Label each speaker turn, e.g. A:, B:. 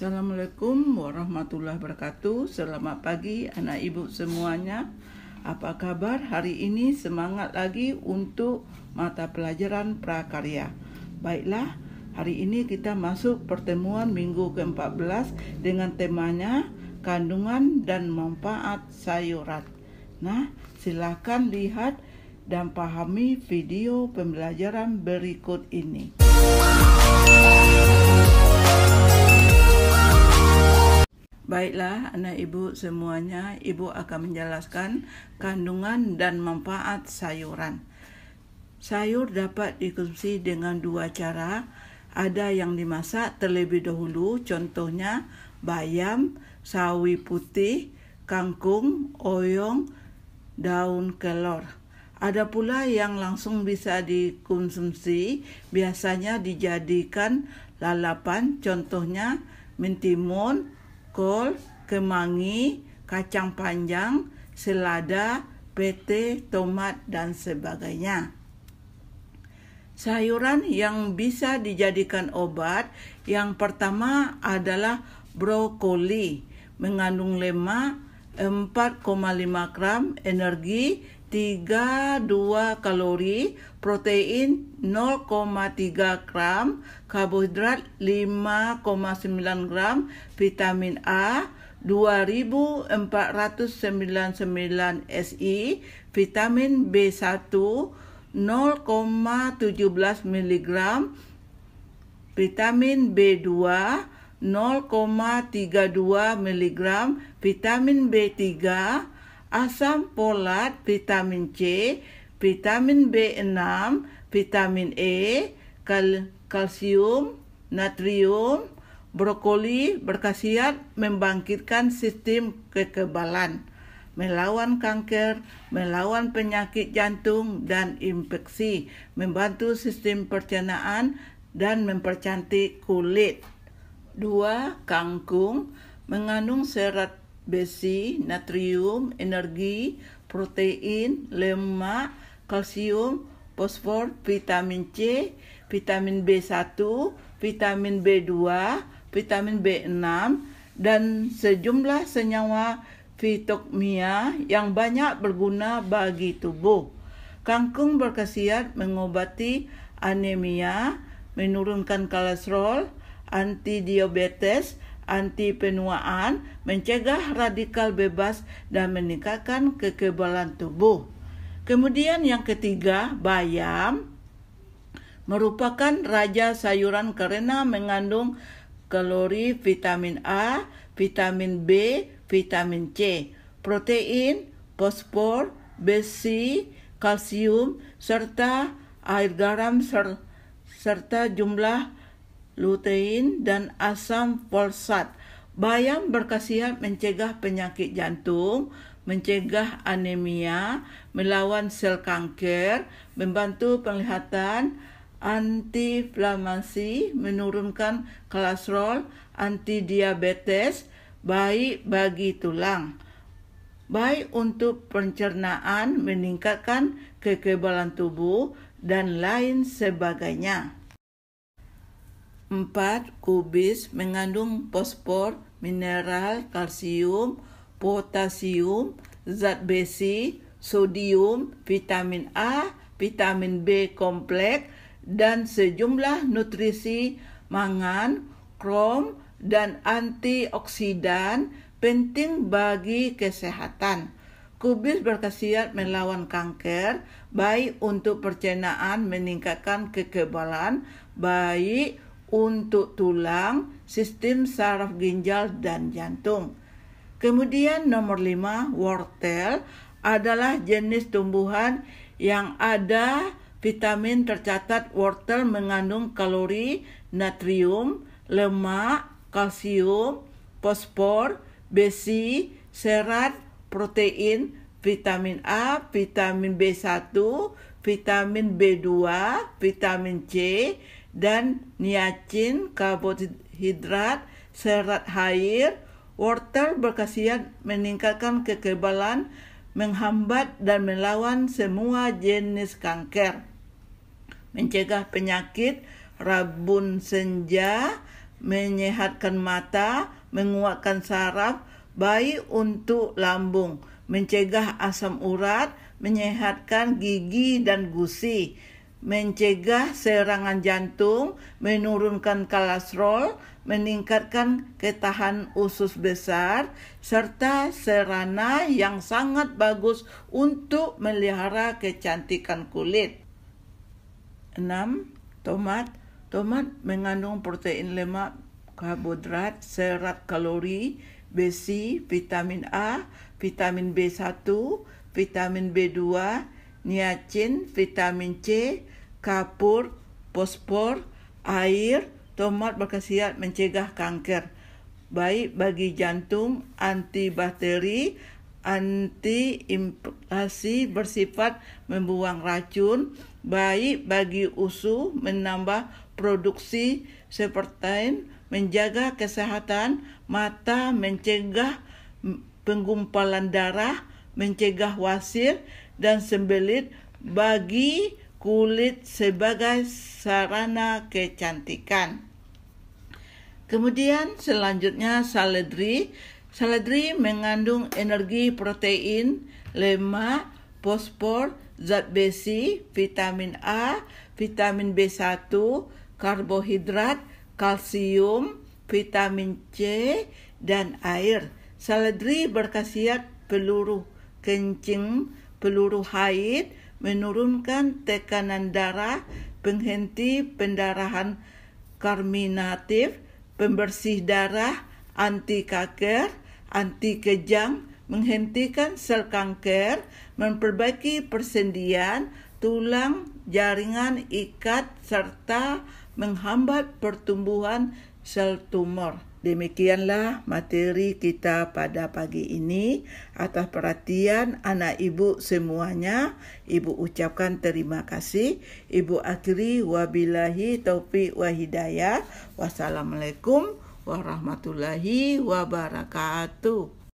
A: Assalamualaikum warahmatullahi wabarakatuh. Selamat pagi anak ibu semuanya. Apa kabar? Hari ini semangat lagi untuk mata pelajaran prakarya. Baiklah, hari ini kita masuk pertemuan minggu ke-14 dengan temanya kandungan dan manfaat sayuran. Nah, silakan lihat dan pahami video pembelajaran berikut ini. Baiklah, anak ibu semuanya, ibu akan menjelaskan kandungan dan manfaat sayuran. Sayur dapat dikonsumsi dengan dua cara. Ada yang dimasak terlebih dahulu, contohnya bayam, sawi putih, kangkung, oyong, daun kelor. Ada pula yang langsung bisa dikonsumsi, biasanya dijadikan lalapan, contohnya mentimun, kol, kemangi, kacang panjang, selada, pete, tomat, dan sebagainya. Sayuran yang bisa dijadikan obat yang pertama adalah brokoli, mengandung lemak 4,5 gram energi 32 kalori, protein 0,3 gram, karbohidrat 5,9 gram, vitamin A 2499 SI, vitamin B1 0,17 mg, vitamin B2 0,32 mg, vitamin B3 asam folat, vitamin C, vitamin B6, vitamin E, kal kalsium, natrium, brokoli berkhasiat membangkitkan sistem kekebalan, melawan kanker, melawan penyakit jantung dan infeksi, membantu sistem pencernaan dan mempercantik kulit. 2. Kangkung mengandung serat besi, natrium, energi, protein, lemak, kalsium, fosfor, vitamin C, vitamin B1, vitamin B2, vitamin B6, dan sejumlah senyawa fitokmia yang banyak berguna bagi tubuh. Kangkung berkhasiat mengobati anemia, menurunkan kolesterol, anti diabetes, anti penuaan, mencegah radikal bebas, dan meningkatkan kekebalan tubuh. Kemudian yang ketiga, bayam merupakan raja sayuran karena mengandung kalori, vitamin A, vitamin B, vitamin C, protein, fosfor, besi, kalsium, serta air garam serta jumlah lutein, dan asam folsat. Bayam berkhasiat mencegah penyakit jantung, mencegah anemia, melawan sel kanker, membantu penglihatan, antiinflamasi, menurunkan kolesterol, anti diabetes, baik bagi tulang. Baik untuk pencernaan, meningkatkan kekebalan tubuh, dan lain sebagainya. 4 kubis mengandung fosfor, mineral, kalsium, potasium, zat besi, sodium, vitamin A, vitamin B kompleks, dan sejumlah nutrisi mangan, krom, dan antioksidan penting bagi kesehatan. Kubis berkhasiat melawan kanker, baik untuk percenaan meningkatkan kekebalan, baik untuk tulang, sistem saraf ginjal dan jantung. Kemudian nomor 5, wortel adalah jenis tumbuhan yang ada vitamin tercatat wortel mengandung kalori, natrium, lemak, kalsium, fosfor, besi, serat, protein, vitamin A, vitamin B1, vitamin B2, vitamin C, dan niacin, karbohidrat, serat air, wortel berkhasiat meningkatkan kekebalan, menghambat dan melawan semua jenis kanker, mencegah penyakit, rabun senja, menyehatkan mata, menguatkan saraf, baik untuk lambung, mencegah asam urat, menyehatkan gigi dan gusi, mencegah serangan jantung, menurunkan kolesterol, meningkatkan ketahan usus besar, serta serana yang sangat bagus untuk melihara kecantikan kulit. 6. Tomat Tomat mengandung protein lemak, karbohidrat, serat kalori, besi, vitamin A, vitamin B1, vitamin B2, niacin, vitamin C, kapur, fosfor, air, tomat berkhasiat mencegah kanker. Baik bagi jantung, antibakteri, anti antiinflasi bersifat membuang racun, baik bagi usus menambah produksi seperti menjaga kesehatan mata, mencegah penggumpalan darah, mencegah wasir, dan sembelit bagi kulit sebagai sarana kecantikan. Kemudian selanjutnya seledri. saladri mengandung energi protein, lemak, fosfor, zat besi, vitamin A, vitamin B1, karbohidrat, kalsium, vitamin C, dan air. Seledri berkhasiat peluru kencing peluru haid, menurunkan tekanan darah, penghenti pendarahan karminatif, pembersih darah, anti kanker, anti kejang, menghentikan sel kanker, memperbaiki persendian, tulang, jaringan ikat, serta menghambat pertumbuhan sel tumor. Demikianlah materi kita pada pagi ini. Atas perhatian anak ibu semuanya, ibu ucapkan terima kasih. Ibu akhiri wabilahi taufiq wa hidayah. Wassalamualaikum warahmatullahi wabarakatuh.